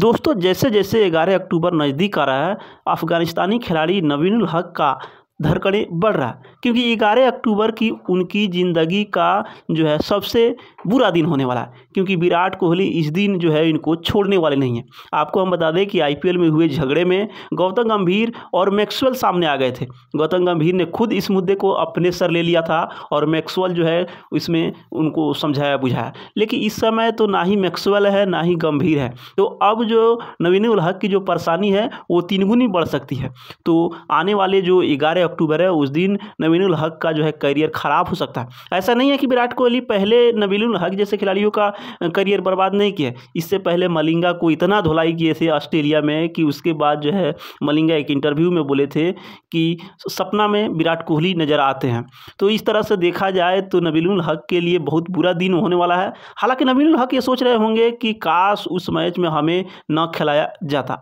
दोस्तों जैसे जैसे ग्यारह अक्टूबर नज़दीक आ रहा है अफ़गानिस्तानी खिलाड़ी नवीनुल हक़ का धड़कड़ें बढ़ रहा क्योंकि ग्यारह अक्टूबर की उनकी ज़िंदगी का जो है सबसे बुरा दिन होने वाला है क्योंकि विराट कोहली इस दिन जो है इनको छोड़ने वाले नहीं हैं आपको हम बता दें कि आईपीएल में हुए झगड़े में गौतम गंभीर और मैक्सवेल सामने आ गए थे गौतम गंभीर ने खुद इस मुद्दे को अपने सर ले लिया था और मैक्सवेल जो है इसमें उनको समझाया बुझाया लेकिन इस समय तो ना ही मैक्सवेल है ना ही गंभीर है तो अब जो नवीन उलहक की जो परेशानी है वो तीन गुनी बढ़ सकती है तो आने वाले जो ग्यारह अक्टूबर है उस दिन नवीनुल हक का जो है करियर ख़राब हो सकता है ऐसा नहीं है कि विराट कोहली पहले नवीनुल हक जैसे खिलाड़ियों का करियर बर्बाद नहीं किया इससे पहले मलिंगा को इतना धुलाई किए थे ऑस्ट्रेलिया में कि उसके बाद जो है मलिंगा एक इंटरव्यू में बोले थे कि सपना में विराट कोहली नज़र आते हैं तो इस तरह से देखा जाए तो नबीनुल हक के लिए बहुत बुरा दिन होने वाला है हालांकि नबीनुल हक ये सोच रहे होंगे कि काश उस मैच में हमें न खिलाया जाता